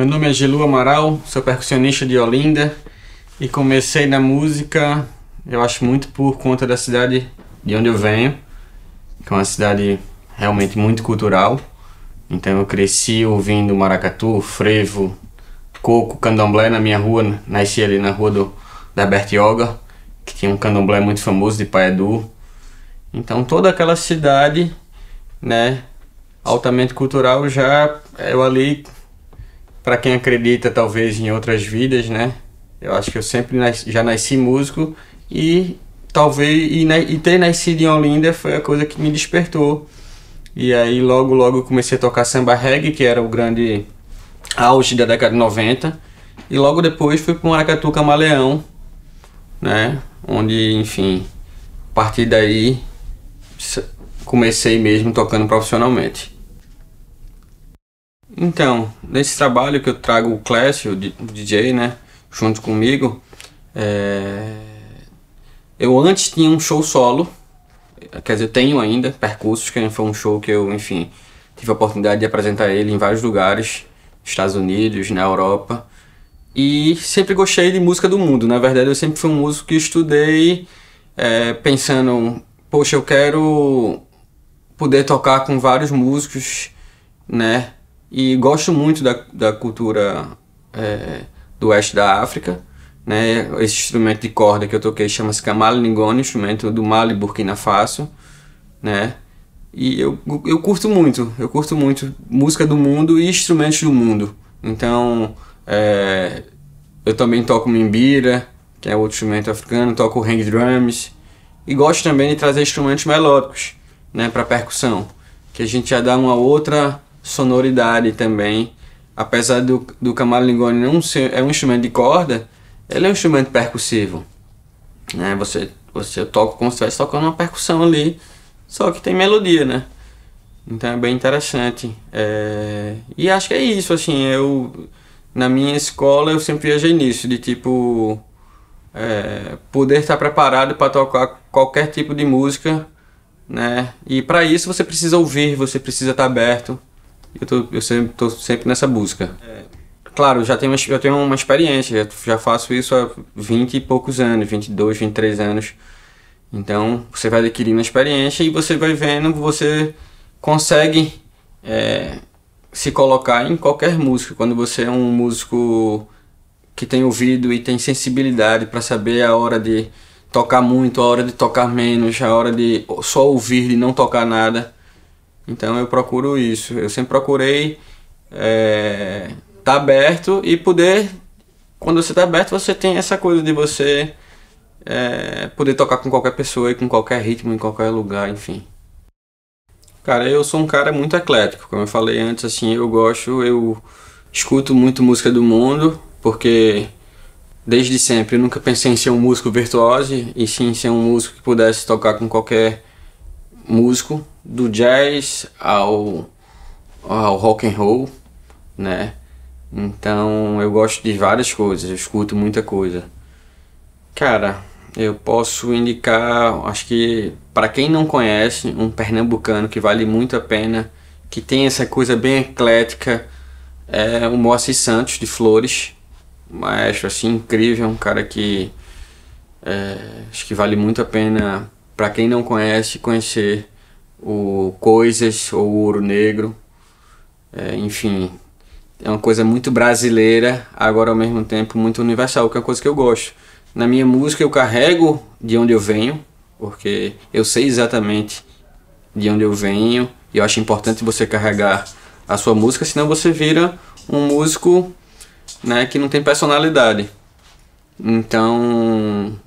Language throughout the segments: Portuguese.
Meu nome é Gelu Amaral, sou percussionista de Olinda e comecei na música, eu acho muito por conta da cidade de onde eu venho, que é uma cidade realmente muito cultural. Então eu cresci ouvindo maracatu, frevo, coco, candomblé na minha rua, nasci ali na rua do, da Bertioga, que tinha um candomblé muito famoso de Paedu. Então toda aquela cidade, né, altamente cultural já é eu ali para quem acredita talvez em outras vidas, né? Eu acho que eu sempre nas, já nasci músico e talvez e, e, ter nascido em Olinda foi a coisa que me despertou. E aí logo logo comecei a tocar samba reggae, que era o grande auge da década de 90, e logo depois fui para o Maracatu Camaleão, né? Onde, enfim, a partir daí comecei mesmo tocando profissionalmente. Então, nesse trabalho que eu trago o Clash, o DJ, né, junto comigo, é... eu antes tinha um show solo, quer dizer, eu tenho ainda, Percursos, que foi um show que eu, enfim, tive a oportunidade de apresentar ele em vários lugares, Estados Unidos, na Europa, e sempre gostei de música do mundo, na verdade eu sempre fui um músico que estudei é, pensando, poxa, eu quero poder tocar com vários músicos, né, e gosto muito da, da cultura é, do oeste da África. Né? Esse instrumento de corda que eu toquei chama-se Kamal ningone, instrumento do Mali Burkina Faso. Né? E eu, eu curto muito, eu curto muito música do mundo e instrumentos do mundo. Então, é, eu também toco mimbira, que é outro instrumento africano, toco hang drums. E gosto também de trazer instrumentos melódicos né, para percussão, que a gente já dá uma outra sonoridade também. Apesar do, do camalingone não ser é um instrumento de corda, ele é um instrumento percussivo. Né? Você, você toca como se estivesse tocando uma percussão ali, só que tem melodia, né? Então é bem interessante. É... E acho que é isso, assim, eu... Na minha escola eu sempre viajei nisso, de tipo... É, poder estar preparado para tocar qualquer tipo de música, né? E para isso você precisa ouvir, você precisa estar aberto eu, tô, eu sempre, tô sempre nessa busca. É, claro, já tenho, eu tenho uma experiência, já, faço isso há 20 e poucos anos, 22, 23 anos. Então, você vai adquirindo experiência e você vai vendo, você consegue é, se colocar em qualquer música. Quando você é um músico que tem ouvido e tem sensibilidade para saber a hora de tocar muito, a hora de tocar menos, a hora de só ouvir e não tocar nada. Então eu procuro isso. Eu sempre procurei estar é, tá aberto e poder. Quando você está aberto, você tem essa coisa de você é, poder tocar com qualquer pessoa e com qualquer ritmo, em qualquer lugar, enfim. Cara, eu sou um cara muito eclético, como eu falei antes, assim, eu gosto, eu escuto muito música do mundo, porque desde sempre eu nunca pensei em ser um músico virtuoso, e sim ser um músico que pudesse tocar com qualquer músico, do jazz ao, ao rock and roll, né? Então eu gosto de várias coisas, eu escuto muita coisa. Cara, eu posso indicar, acho que para quem não conhece, um pernambucano que vale muito a pena, que tem essa coisa bem eclética, é o Moacir Santos de Flores, um maestro assim incrível, é um cara que é, acho que vale muito a pena para quem não conhece conhecer o coisas, ou ouro negro, é, enfim, é uma coisa muito brasileira, agora ao mesmo tempo muito universal, que é uma coisa que eu gosto. Na minha música eu carrego de onde eu venho, porque eu sei exatamente de onde eu venho e eu acho importante você carregar a sua música, senão você vira um músico né, que não tem personalidade. Então,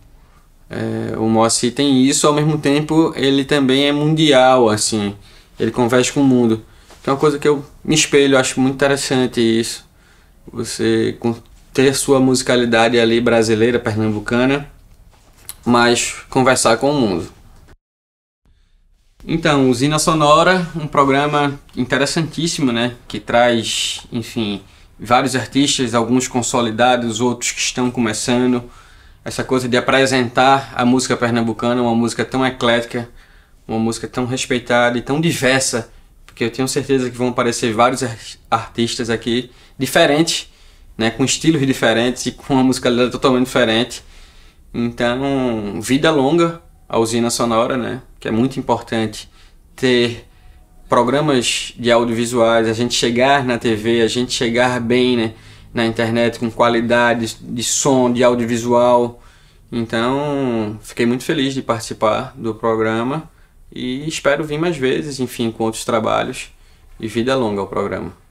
é, o Mossi tem isso, ao mesmo tempo ele também é mundial, assim. Ele conversa com o mundo. Que é uma coisa que eu me espelho, acho muito interessante isso. Você ter sua musicalidade ali brasileira, pernambucana, mas conversar com o mundo. Então, Usina Sonora, um programa interessantíssimo, né? Que traz, enfim, vários artistas, alguns consolidados, outros que estão começando essa coisa de apresentar a música pernambucana, uma música tão eclética, uma música tão respeitada e tão diversa, porque eu tenho certeza que vão aparecer vários artistas aqui diferentes, né, com estilos diferentes e com uma musicalidade totalmente diferente. Então, vida longa a usina sonora, né, que é muito importante ter programas de audiovisuais, a gente chegar na TV, a gente chegar bem, né? na internet com qualidade de som, de audiovisual. Então, fiquei muito feliz de participar do programa e espero vir mais vezes, enfim, com outros trabalhos. E vida longa ao programa.